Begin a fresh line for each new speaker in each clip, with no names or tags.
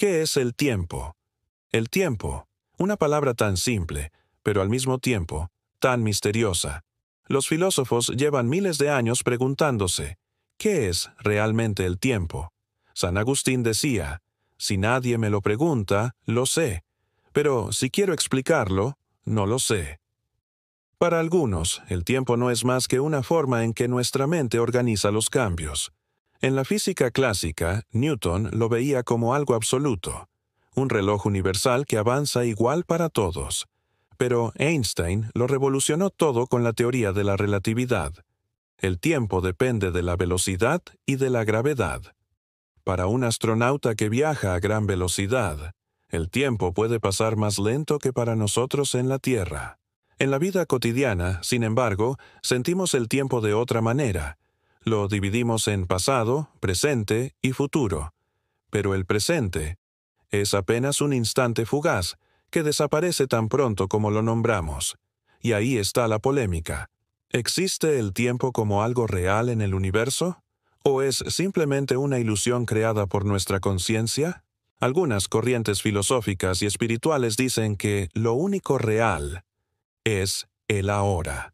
¿Qué es el tiempo? El tiempo, una palabra tan simple, pero al mismo tiempo, tan misteriosa. Los filósofos llevan miles de años preguntándose, ¿qué es realmente el tiempo? San Agustín decía, si nadie me lo pregunta, lo sé, pero si quiero explicarlo, no lo sé. Para algunos, el tiempo no es más que una forma en que nuestra mente organiza los cambios. En la física clásica, Newton lo veía como algo absoluto, un reloj universal que avanza igual para todos. Pero Einstein lo revolucionó todo con la teoría de la relatividad. El tiempo depende de la velocidad y de la gravedad. Para un astronauta que viaja a gran velocidad, el tiempo puede pasar más lento que para nosotros en la Tierra. En la vida cotidiana, sin embargo, sentimos el tiempo de otra manera, lo dividimos en pasado, presente y futuro. Pero el presente es apenas un instante fugaz que desaparece tan pronto como lo nombramos. Y ahí está la polémica. ¿Existe el tiempo como algo real en el universo? ¿O es simplemente una ilusión creada por nuestra conciencia? Algunas corrientes filosóficas y espirituales dicen que lo único real es el ahora.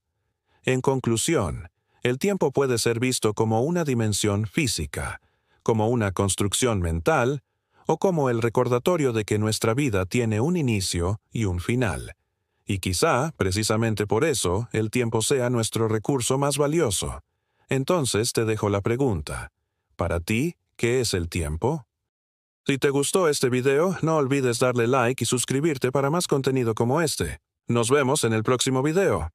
En conclusión, el tiempo puede ser visto como una dimensión física, como una construcción mental, o como el recordatorio de que nuestra vida tiene un inicio y un final. Y quizá, precisamente por eso, el tiempo sea nuestro recurso más valioso. Entonces te dejo la pregunta. Para ti, ¿qué es el tiempo? Si te gustó este video, no olvides darle like y suscribirte para más contenido como este. Nos vemos en el próximo video.